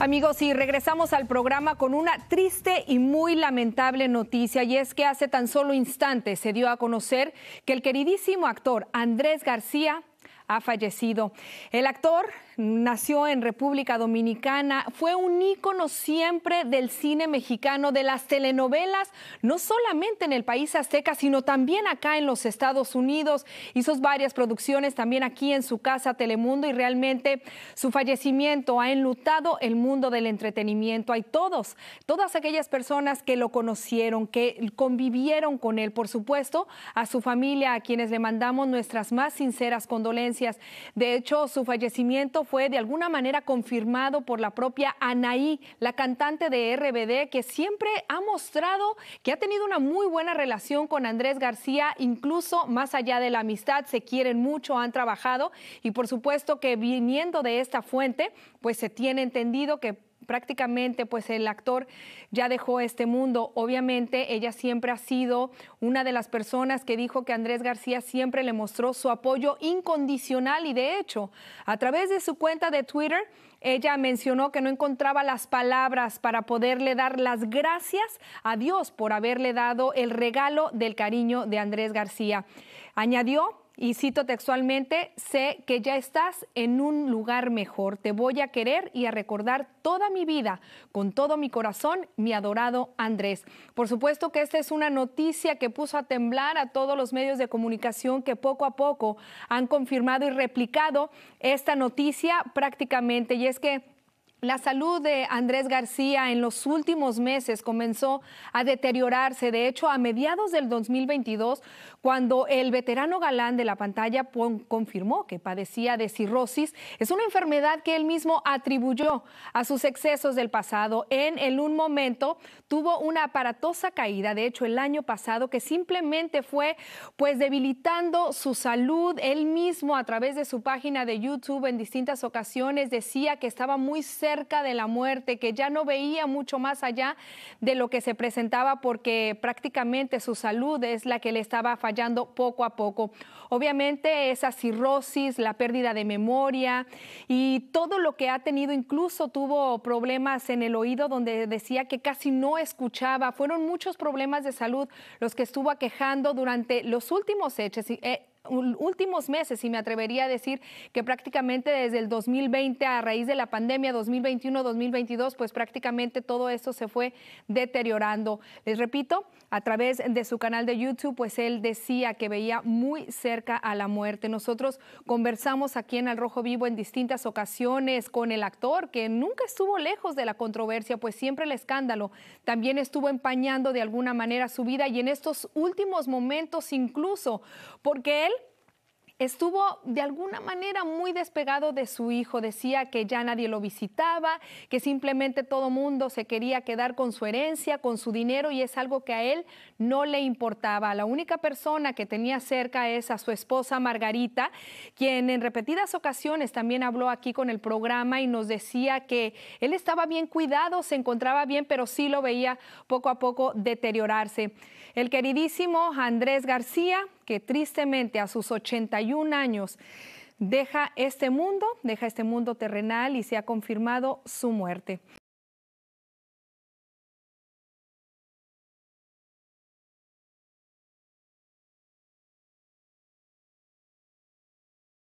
Amigos, y regresamos al programa con una triste y muy lamentable noticia, y es que hace tan solo instantes se dio a conocer que el queridísimo actor Andrés García ha fallecido. El actor nació en República Dominicana, fue un ícono siempre del cine mexicano, de las telenovelas, no solamente en el país azteca, sino también acá en los Estados Unidos. Hizo varias producciones también aquí en su casa Telemundo y realmente su fallecimiento ha enlutado el mundo del entretenimiento. Hay todos, todas aquellas personas que lo conocieron, que convivieron con él, por supuesto, a su familia, a quienes le mandamos nuestras más sinceras condolencias. De hecho, su fallecimiento fue de alguna manera confirmado por la propia Anaí, la cantante de RBD, que siempre ha mostrado que ha tenido una muy buena relación con Andrés García, incluso más allá de la amistad, se quieren mucho, han trabajado y por supuesto que viniendo de esta fuente, pues se tiene entendido que prácticamente pues el actor ya dejó este mundo. Obviamente ella siempre ha sido una de las personas que dijo que Andrés García siempre le mostró su apoyo incondicional y de hecho a través de su cuenta de Twitter ella mencionó que no encontraba las palabras para poderle dar las gracias a Dios por haberle dado el regalo del cariño de Andrés García. Añadió y cito textualmente, sé que ya estás en un lugar mejor, te voy a querer y a recordar toda mi vida, con todo mi corazón, mi adorado Andrés. Por supuesto que esta es una noticia que puso a temblar a todos los medios de comunicación que poco a poco han confirmado y replicado esta noticia prácticamente, y es que la salud de Andrés García en los últimos meses comenzó a deteriorarse. De hecho, a mediados del 2022, cuando el veterano galán de la pantalla confirmó que padecía de cirrosis, es una enfermedad que él mismo atribuyó a sus excesos del pasado. En, un momento tuvo una aparatosa caída, de hecho, el año pasado, que simplemente fue pues debilitando su salud. Él mismo a través de su página de YouTube en distintas ocasiones decía que estaba muy cerca cerca de la muerte, que ya no veía mucho más allá de lo que se presentaba porque prácticamente su salud es la que le estaba fallando poco a poco. Obviamente esa cirrosis, la pérdida de memoria y todo lo que ha tenido, incluso tuvo problemas en el oído donde decía que casi no escuchaba. Fueron muchos problemas de salud los que estuvo aquejando durante los últimos hechos, eh, últimos meses, y me atrevería a decir que prácticamente desde el 2020, a raíz de la pandemia 2021-2022, pues prácticamente todo esto se fue deteriorando. Les repito, a través de su canal de YouTube, pues él decía que veía muy cerca a la muerte. Nosotros conversamos aquí en Al Rojo Vivo en distintas ocasiones con el actor, que nunca estuvo lejos de la controversia, pues siempre el escándalo también estuvo empañando de alguna manera su vida y en estos últimos momentos incluso, porque él estuvo de alguna manera muy despegado de su hijo. Decía que ya nadie lo visitaba, que simplemente todo mundo se quería quedar con su herencia, con su dinero y es algo que a él no le importaba. La única persona que tenía cerca es a su esposa Margarita, quien en repetidas ocasiones también habló aquí con el programa y nos decía que él estaba bien cuidado, se encontraba bien, pero sí lo veía poco a poco deteriorarse. El queridísimo Andrés García que tristemente a sus 81 años deja este mundo, deja este mundo terrenal y se ha confirmado su muerte.